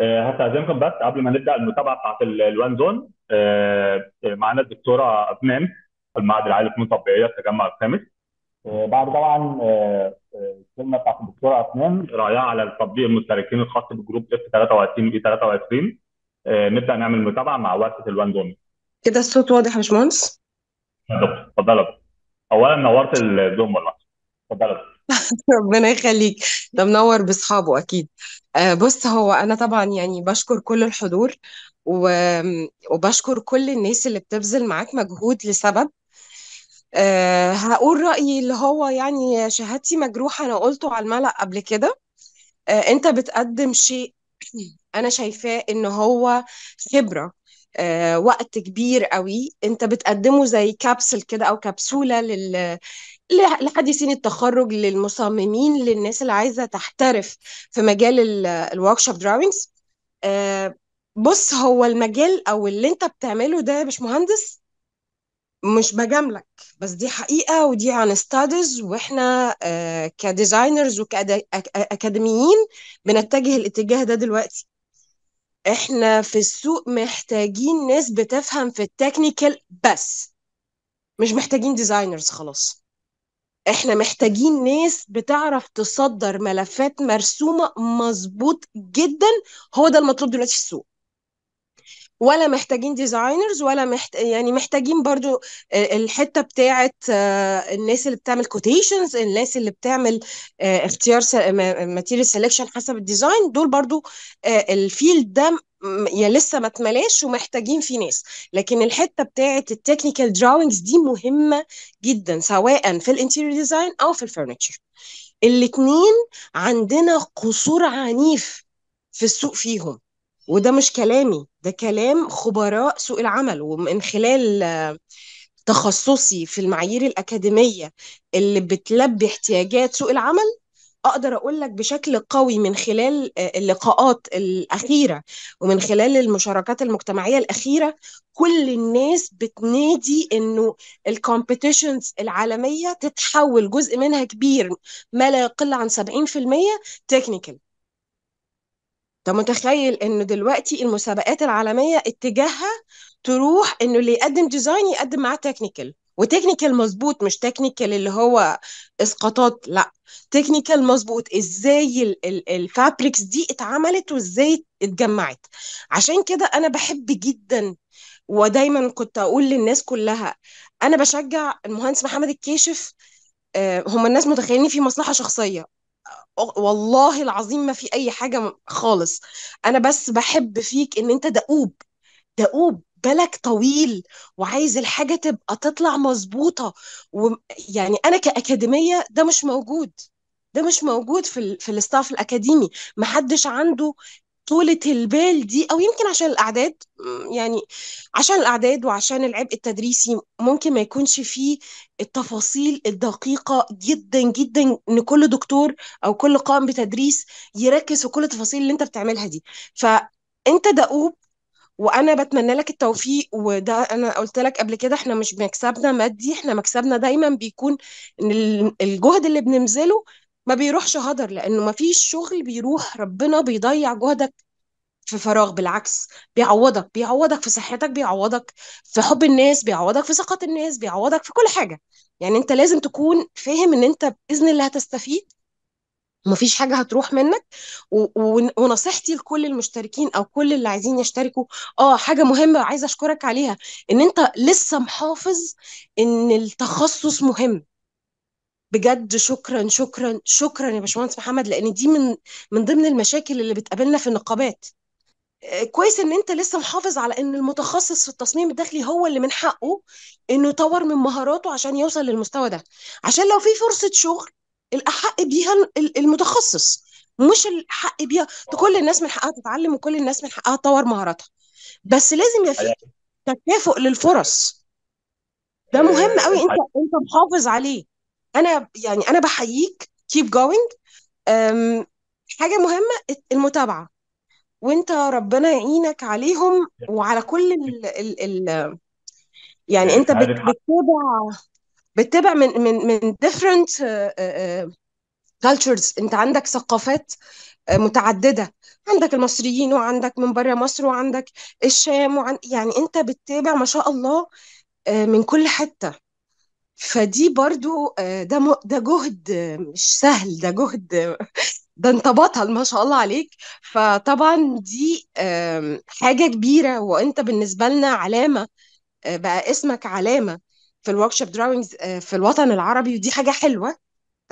آه، هستاذنكم بس قبل ما نبدا المتابعه بتاعت الوان زون معانا الدكتوره افنان المعهد العالي للفنون في التجمع الخامس آه، بعد طبعا آه، الكلمه بتاعت الدكتوره افنان رايها على التطبيق المشتركين الخاص بجروب اف 23 بي 23 نبدا نعمل متابعه مع ورشه الوان زون كده الصوت واضح يا باشمهندس؟ اتفضل يا اولا نورت الزوم والله اتفضل ربنا يخليك ده منور باصحابه اكيد آه، بص هو أنا طبعًا يعني بشكر كل الحضور، و كل الناس اللي بتبذل معاك مجهود لسبب. آه، هقول رأيي اللي هو يعني شهادتي مجروحة أنا قُلته على المَلأ قبل كده، آه، أنت بتقدّم شيء أنا شايفاه إن هو خبرة، وقت كبير أوي، أنت بتقدّمه زي كبسل كده أو كبسولة لل لحديثين التخرج للمصممين للناس اللي عايزه تحترف في مجال الوركشوب دراونجز آه، بص هو المجال او اللي انت بتعمله ده يا باشمهندس مش بجاملك بس دي حقيقه ودي عن ستادز واحنا آه، كديزاينرز وكاكاديميين بنتجه الاتجاه ده دلوقتي احنا في السوق محتاجين ناس بتفهم في التكنيكال بس مش محتاجين ديزاينرز خلاص احنا محتاجين ناس بتعرف تصدر ملفات مرسومه مظبوط جدا هو ده المطلوب دلوقتي في السوق ولا محتاجين ديزاينرز ولا محت... يعني محتاجين برضو آه، الحته بتاعه آه، الناس اللي بتعمل كوتيشنز الناس اللي بتعمل آه، اختيار ماتيريال سيلكشن حسب الديزاين دول برضو الفيلد ده يا لسه ما اتملاش ومحتاجين فيه ناس لكن الحته بتاعه التكنيكال دراونجز دي مهمه جدا سواء في الانتيريور ديزاين او في الفرنتشر الاثنين عندنا قصور عنيف في السوق فيهم وده مش كلامي ده كلام خبراء سوق العمل ومن خلال تخصصي في المعايير الأكاديمية اللي بتلبي احتياجات سوق العمل اقدر اقول لك بشكل قوي من خلال آه، اللقاءات الاخيره ومن خلال المشاركات المجتمعيه الاخيره كل الناس بتنادي انه الكومبيتيشنز العالميه تتحول جزء منها كبير ما لا يقل عن 70% تكنيكال انت متخيل انه دلوقتي المسابقات العالميه اتجاهها تروح انه اللي يقدم ديزاين يقدم معاه تكنيكال وتكنيكال مظبوط مش تكنيكال اللي هو اسقاطات لا تكنيكال مظبوط ازاي الفابريكس دي اتعملت وازاي اتجمعت عشان كده انا بحب جدا ودايما كنت اقول للناس كلها انا بشجع المهندس محمد الكاشف آه، هم الناس متخيلين في مصلحه شخصيه والله العظيم ما في اي حاجه خالص انا بس بحب فيك ان انت دؤوب دؤوب بالك طويل وعايز الحاجه تبقى تطلع مظبوطه ويعني انا كاكاديميه ده مش موجود ده مش موجود في ال... في الستاف الاكاديمي محدش عنده طولة البال دي أو يمكن عشان الأعداد يعني عشان الأعداد وعشان العبء التدريسي ممكن ما يكونش فيه التفاصيل الدقيقة جدا جدا إن كل دكتور أو كل قائم بتدريس يركز في كل التفاصيل اللي أنت بتعملها دي فأنت دؤوب وانا بتمنى لك التوفيق وده انا قلت لك قبل كده احنا مش مكسبنا مادي احنا مكسبنا دايما بيكون ان الجهد اللي بنبذله ما بيروحش هدر لانه ما فيش شغل بيروح ربنا بيضيع جهدك في فراغ بالعكس بيعوضك بيعوضك في صحتك بيعوضك في حب الناس بيعوضك في ثقة الناس بيعوضك في كل حاجة يعني انت لازم تكون فاهم ان انت بإذن الله هتستفيد ومفيش حاجة هتروح منك و... و... ونصيحتي لكل المشتركين أو كل اللي عايزين يشتركوا اه حاجة مهمة وعايزه أشكرك عليها إن أنت لسه محافظ إن التخصص مهم بجد شكرا شكرا شكرا يا باشمهندس محمد لان دي من من ضمن المشاكل اللي بتقابلنا في النقابات آه، كويس ان انت لسه محافظ على ان المتخصص في التصميم الداخلي هو اللي من حقه انه يطور من مهاراته عشان يوصل للمستوى ده عشان لو في فرصه شغل الاحق بيها المتخصص مش الحق بيها كل الناس من حقها تتعلم وكل الناس من حقها تطور مهاراتها بس لازم يبقى في تكافؤ للفرص ده مهم قوي آه، انت انت محافظ عليه انا يعني انا بحييك كيب جوينج حاجه مهمه المتابعه وانت ربنا يعينك عليهم وعلى كل ال ال ال يعني, يعني انت بتتابع بتتابع من من من ديفرنت كالتشرز آه، آه، آه، انت عندك ثقافات متعدده عندك المصريين وعندك من بره مصر وعندك الشام وعن... يعني انت بتتابع ما شاء الله من كل حته فدي برضو آه، ده م... ده جهد مش سهل ده جهد ده انت بطل ما شاء الله عليك فطبعا دي حاجة كبيرة وانت بالنسبة لنا علامة آه، بقى اسمك علامة في الوركشوب دراونجز آه، في الوطن العربي ودي حاجة حلوة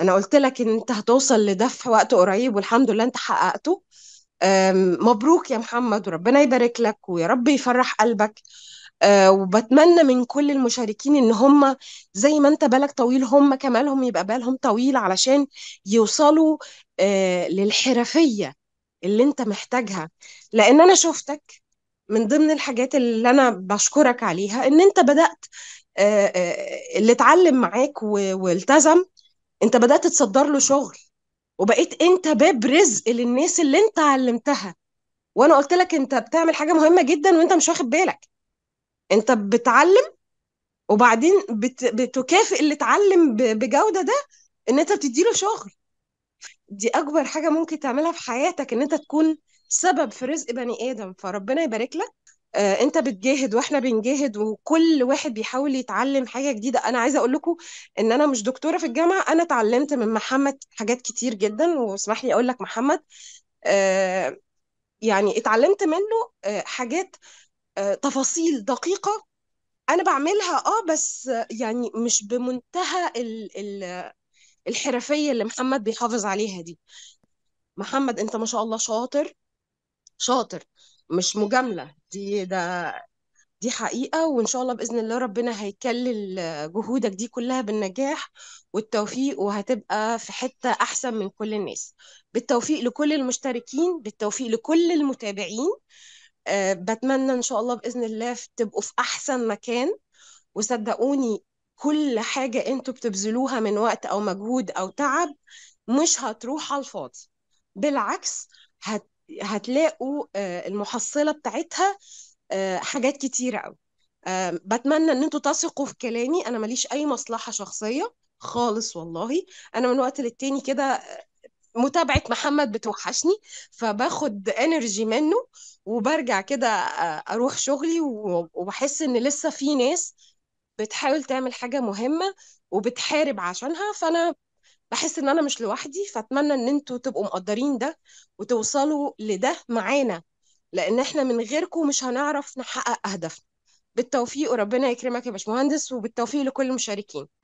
انا قلت لك ان انت هتوصل لده في وقت قريب والحمد لله انت حققته مبروك يا محمد وربنا يبارك لك ويا رب يفرح قلبك آه، وبتمنى من كل المشاركين ان هم زي ما انت بالك طويل هم كمالهم يبقى بالهم طويل علشان يوصلوا آه، للحرفيه اللي انت محتاجها لان انا شفتك من ضمن الحاجات اللي انا بشكرك عليها ان انت بدات آه، اللي اتعلم معاك والتزم انت بدات تصدر له شغل وبقيت انت باب رزق للناس اللي انت علمتها وانا قلت لك انت بتعمل حاجه مهمه جدا وانت مش واخد بالك انت بتعلم وبعدين بت... بتكافئ اللي اتعلم ب... بجوده ده ان انت بتديله شغل دي اكبر حاجه ممكن تعملها في حياتك ان انت تكون سبب في رزق بني ادم فربنا يبارك لك آه انت بتجاهد واحنا بنجاهد وكل واحد بيحاول يتعلم حاجه جديده انا عايزه اقول لكم ان انا مش دكتوره في الجامعه انا اتعلمت من محمد حاجات كتير جدا واسمح لي اقول لك محمد آه يعني اتعلمت منه آه حاجات آه، تفاصيل دقيقة أنا بعملها أه بس يعني مش بمنتهى الـ الـ الحرفية اللي محمد بيحافظ عليها دي محمد أنت ما شاء الله شاطر شاطر مش مجاملة دي ده دي حقيقة وإن شاء الله بإذن الله ربنا هيكلل جهودك دي كلها بالنجاح والتوفيق وهتبقى في حتة أحسن من كل الناس بالتوفيق لكل المشتركين بالتوفيق لكل المتابعين آه، بتمنى ان شاء الله باذن الله تبقوا في احسن مكان وصدقوني كل حاجه انتوا بتبذلوها من وقت او مجهود او تعب مش هتروح على الفاضي بالعكس هت... هتلاقوا آه، المحصله بتاعتها آه، حاجات كتيره قوي بتمنى ان انتوا تثقوا في كلامي انا ماليش اي مصلحه شخصيه خالص والله انا من وقت للتاني كده متابعه محمد بتوحشني فباخد انرجي منه وبرجع كده اروح شغلي وبحس ان لسه في ناس بتحاول تعمل حاجه مهمه وبتحارب عشانها فانا بحس ان انا مش لوحدي فاتمنى ان انتوا تبقوا مقدرين ده وتوصلوا لده معانا لان احنا من غيركم مش هنعرف نحقق اهدافنا بالتوفيق وربنا يكرمك يا باشمهندس وبالتوفيق لكل المشاركين